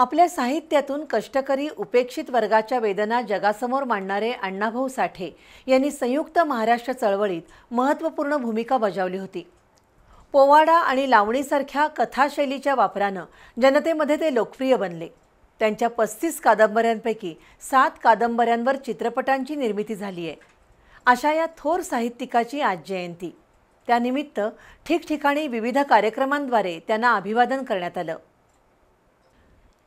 आपल्या साहित्यातून कष्टकरी उपेक्षित वर्गाच्या वेदना जगासमोर मांडणारे अण्णाभाऊ साठे यांनी संयुक्त महाराष्ट्र चळवळीत महत्त्वपूर्ण भूमिका बजावली होती पोवाडा आणि लावणीसारख्या कथाशैलीच्या वापरानं जनतेमध्ये ते लोकप्रिय बनले त्यांच्या पस्तीस कादंबऱ्यांपैकी सात कादंबऱ्यांवर चित्रपटांची निर्मिती झाली आहे अशा या थोर साहित्यिकाची आज जयंती त्यानिमित्त ठिकठिकाणी विविध कार्यक्रमांद्वारे त्यांना अभिवादन करण्यात आलं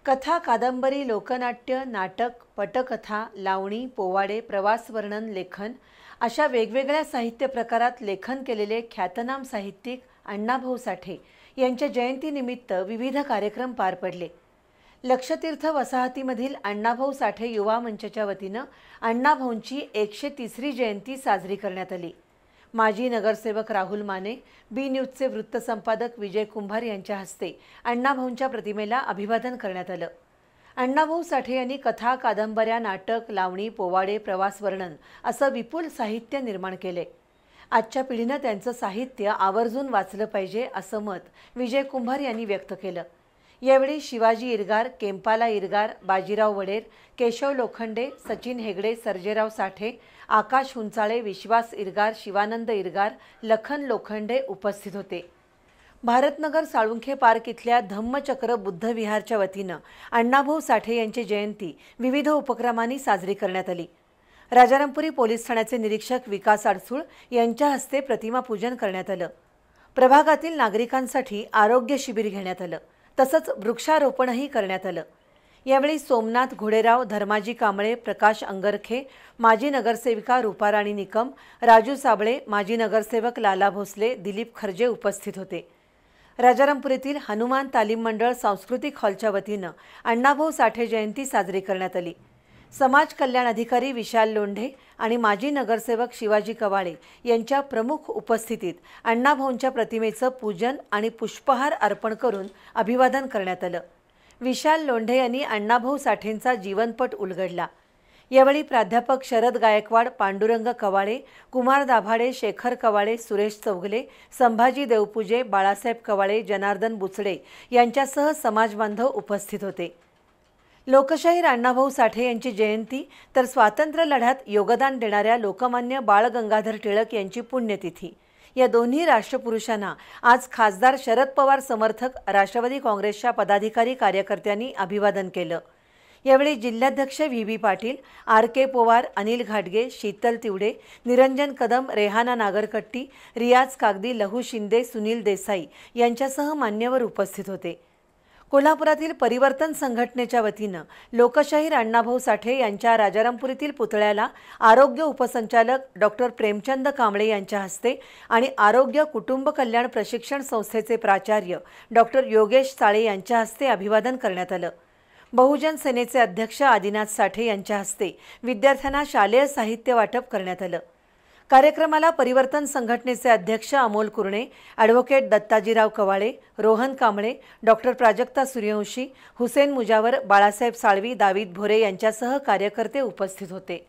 कथा कादंबरी लोकनाट्य नाटक पटकथा लावणी पोवाडे प्रवासवर्णन लेखन अशा वेगवेगळ्या साहित्य प्रकारात लेखन केलेले ख्यातनाम साहित्यिक अण्णाभाऊ साठे यांच्या जयंतीनिमित्त विविध कार्यक्रम पार पडले लक्षतीर्थ वसाहतीमधील अण्णाभाऊ साठे युवा मंचाच्या वतीनं अण्णाभाऊंची एकशे तिसरी जयंती साजरी करण्यात आली माजी नगरसेवक राहुल माने बी न्यूजचे वृत्तसंपादक विजय कुंभार यांच्या हस्ते अण्णाभाऊंच्या प्रतिमेला अभिवादन करण्यात आलं अण्णाभाऊ साठे यांनी कथा कादंबऱ्या नाटक लावणी पोवाडे प्रवास वर्णन असं विपुल साहित्य निर्माण केले आजच्या पिढीनं त्यांचं साहित्य आवर्जून वाचलं पाहिजे असं मत विजय कुंभार यांनी व्यक्त केलं यावेळी शिवाजी इरगार केंपाला इरगार बाजीराव वडेर केशव लोखंडे सचिन हेगडे सर्जेराव साठे आकाश हुंचाळे विश्वास इरगार शिवानंद इरगार लखन लोखंडे उपस्थित होते भारतनगर साळुंखे पार्क इथल्या धम्मचक्र बुद्धविहारच्या वतीनं अण्णाभाऊ साठे यांची जयंती विविध उपक्रमांनी साजरी करण्यात आली राजारामपुरी पोलीस ठाण्याचे निरीक्षक विकास अडसूळ यांच्या हस्ते प्रतिमापूजन करण्यात आलं प्रभागातील नागरिकांसाठी आरोग्य शिबिर घेण्यात आलं तसंच वृक्षारोपणही करण्यात आलं यावेळी सोमनाथ घोडेराव धर्माजी कांबळे प्रकाश अंगरखे माजी नगरसेविका रूपाराणी निकम राजू साबळे माजी नगरसेवक लाला भोसले दिलीप खर्जे उपस्थित होते राजारामपूर येथील हनुमान तालीम मंडळ सांस्कृतिक हॉलच्या वतीनं अण्णाभाऊ साठे जयंती साजरी करण्यात आली समाज कल्याण अधिकारी विशाल लोंढे आणि माजी नगरसेवक शिवाजी कवाळे यांच्या प्रमुख उपस्थितीत अण्णाभाऊंच्या प्रतिमेचं पूजन आणि पुष्पहार अर्पण करून अभिवादन करण्यात आलं विशाल लोंढे यांनी अण्णाभाऊ साठेंचा जीवनपट उलगडला यावेळी प्राध्यापक शरद गायकवाड पांडुरंग कवाळे कुमार दाभाडे शेखर कवाळे सुरेश चौगले संभाजी देवपूजे बाळासाहेब कवाळे जनार्दन बुचडे यांच्यासह समाजबांधव उपस्थित होते लोकशाहीर अण्णाभाऊ साठे यांची जयंती तर स्वातंत्र्य लढ्यात योगदान देणाऱ्या लोकमान्य बाळ गंगाधर टिळक यांची पुण्यतिथी या दोन्ही राष्ट्रपुरुषांना आज खासदार शरद पवार समर्थक राष्ट्रवादी काँग्रेसच्या पदाधिकारी कार्यकर्त्यांनी अभिवादन केलं यावेळी जिल्हाध्यक्ष V V Patil R K Pawar Anil घाटगे शीतल तिवडे निरंजन कदम रेहाना नागरकट्टी रियाज कागदी लहू शिंदे सुनील देसाई यांच्यासह मान्यवर उपस्थित होते कोल्हापुरातील परिवर्तन संघटनेच्या वतीनं लोकशाहीर अण्णाभाऊ साठे यांच्या राजारामपुरीतील पुतळ्याला आरोग्य उपसंचालक डॉक्टर प्रेमचंद कांबळे यांच्या हस्ते आणि आरोग्य कुटुंब कल्याण प्रशिक्षण संस्थेचे प्राचार्य डॉक्टर योगेश साळे यांच्या हस्ते अभिवादन करण्यात आलं बहुजन सेनेचे अध्यक्ष आदिनाथ साठे यांच्या हस्ते विद्यार्थ्यांना शालेय साहित्य वाटप करण्यात आलं कार्यक्रमाला परिवर्तन संघटनेचे अध्यक्ष अमोल कुरणे ॲडव्होकेट दत्ताजीराव कवाळे रोहन कांबळे डॉक्टर प्राजक्ता सूर्यवंशी हुसेन मुजावर बाळासाहेब साळवी दावीद भोरे यांच्यासह कार्यकर्ते उपस्थित होते